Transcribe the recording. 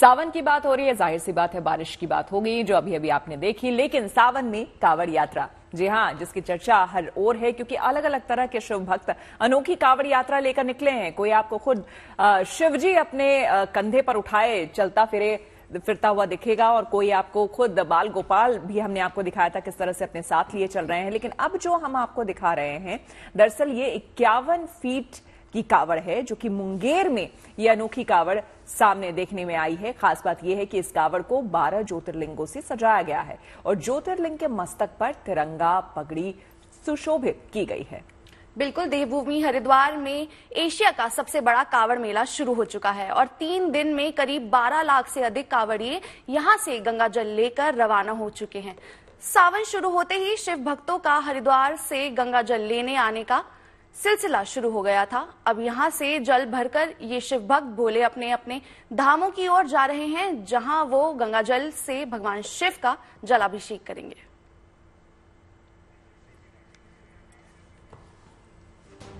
सावन की बात हो रही है जाहिर सी बात है बारिश की बात हो गई जो अभी अभी आपने देखी लेकिन सावन में कावड़ यात्रा जी हाँ जिसकी चर्चा हर ओर है क्योंकि अलग अलग तरह के शिव भक्त अनोखी कावड़ यात्रा लेकर निकले हैं कोई आपको खुद शिवजी अपने कंधे पर उठाए चलता फिरे फिरता हुआ दिखेगा और कोई आपको खुद बाल गोपाल भी हमने आपको दिखाया था किस तरह से अपने साथ लिए चल रहे हैं लेकिन अब जो हम आपको दिखा रहे हैं दरअसल ये इक्यावन फीट की कावड़ है जो कि मुंगेर में ये अनोखी कावड़ सामने देखने में आई है खास बात यह है कि इस कावड़ को 12 ज्योतिर्लिंगों से सजाया गया है और ज्योतिर्लिंग के मस्तक पर तिरंगा पगड़ी सुशोभित की गई है बिल्कुल देवभूमि हरिद्वार में एशिया का सबसे बड़ा कावड़ मेला शुरू हो चुका है और तीन दिन में करीब 12 लाख से अधिक कावड़िए यहां से गंगा जल लेकर रवाना हो चुके हैं सावन शुरू होते ही शिव भक्तों का हरिद्वार से गंगा जल लेने आने का सिलसिला शुरू हो गया था अब यहाँ से जल भरकर ये शिव भक्त भोले अपने अपने धामों की ओर जा रहे हैं जहाँ वो गंगा जल से भगवान शिव का जलाभिषेक करेंगे